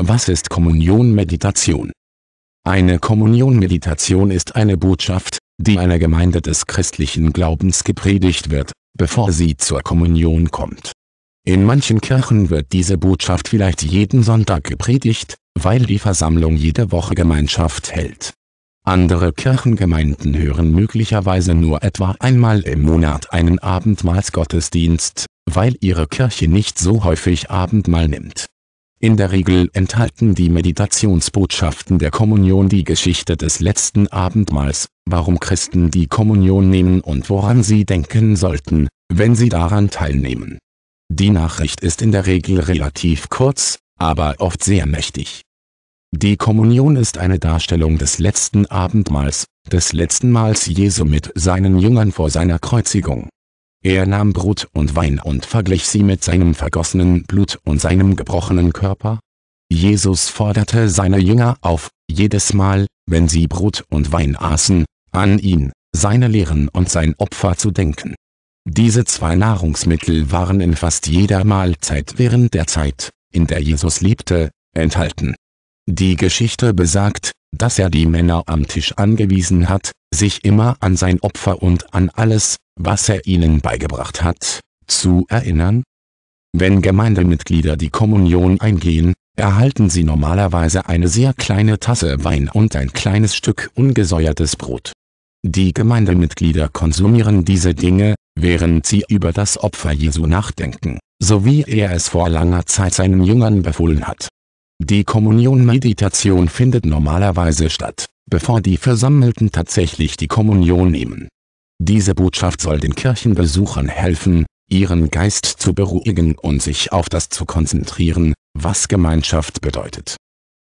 Was ist Kommunion-Meditation? Eine Kommunion-Meditation ist eine Botschaft, die einer Gemeinde des christlichen Glaubens gepredigt wird, bevor sie zur Kommunion kommt. In manchen Kirchen wird diese Botschaft vielleicht jeden Sonntag gepredigt, weil die Versammlung jede Woche Gemeinschaft hält. Andere Kirchengemeinden hören möglicherweise nur etwa einmal im Monat einen Abendmahlsgottesdienst, weil ihre Kirche nicht so häufig Abendmahl nimmt. In der Regel enthalten die Meditationsbotschaften der Kommunion die Geschichte des letzten Abendmahls, warum Christen die Kommunion nehmen und woran sie denken sollten, wenn sie daran teilnehmen. Die Nachricht ist in der Regel relativ kurz, aber oft sehr mächtig. Die Kommunion ist eine Darstellung des letzten Abendmahls, des letzten Mals Jesu mit seinen Jüngern vor seiner Kreuzigung. Er nahm Brot und Wein und verglich sie mit seinem vergossenen Blut und seinem gebrochenen Körper. Jesus forderte seine Jünger auf, jedes Mal, wenn sie Brot und Wein aßen, an ihn, seine Lehren und sein Opfer zu denken. Diese zwei Nahrungsmittel waren in fast jeder Mahlzeit während der Zeit, in der Jesus lebte, enthalten. Die Geschichte besagt, dass er die Männer am Tisch angewiesen hat, sich immer an sein Opfer und an alles, was er ihnen beigebracht hat, zu erinnern? Wenn Gemeindemitglieder die Kommunion eingehen, erhalten sie normalerweise eine sehr kleine Tasse Wein und ein kleines Stück ungesäuertes Brot. Die Gemeindemitglieder konsumieren diese Dinge, während sie über das Opfer Jesu nachdenken, so wie er es vor langer Zeit seinen Jüngern befohlen hat. Die Kommunion-Meditation findet normalerweise statt, bevor die Versammelten tatsächlich die Kommunion nehmen. Diese Botschaft soll den Kirchenbesuchern helfen, ihren Geist zu beruhigen und sich auf das zu konzentrieren, was Gemeinschaft bedeutet.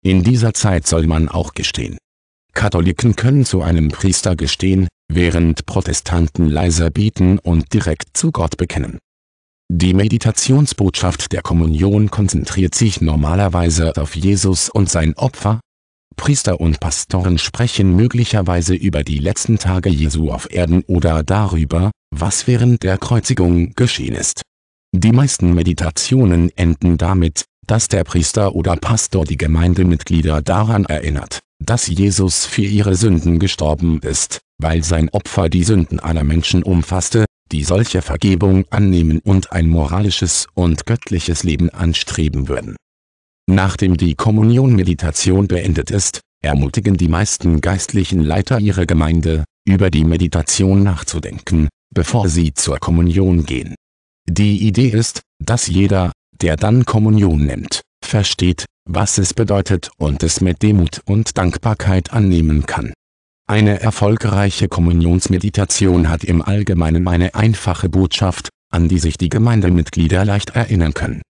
In dieser Zeit soll man auch gestehen. Katholiken können zu einem Priester gestehen, während Protestanten leiser beten und direkt zu Gott bekennen die Meditationsbotschaft der Kommunion konzentriert sich normalerweise auf Jesus und sein Opfer. Priester und Pastoren sprechen möglicherweise über die letzten Tage Jesu auf Erden oder darüber, was während der Kreuzigung geschehen ist. Die meisten Meditationen enden damit, dass der Priester oder Pastor die Gemeindemitglieder daran erinnert, dass Jesus für ihre Sünden gestorben ist, weil sein Opfer die Sünden aller Menschen umfasste, die solche Vergebung annehmen und ein moralisches und göttliches Leben anstreben würden. Nachdem die Kommunionmeditation beendet ist, ermutigen die meisten geistlichen Leiter ihre Gemeinde, über die Meditation nachzudenken, bevor sie zur Kommunion gehen. Die Idee ist, dass jeder, der dann Kommunion nimmt, versteht, was es bedeutet und es mit Demut und Dankbarkeit annehmen kann. Eine erfolgreiche Kommunionsmeditation hat im Allgemeinen eine einfache Botschaft, an die sich die Gemeindemitglieder leicht erinnern können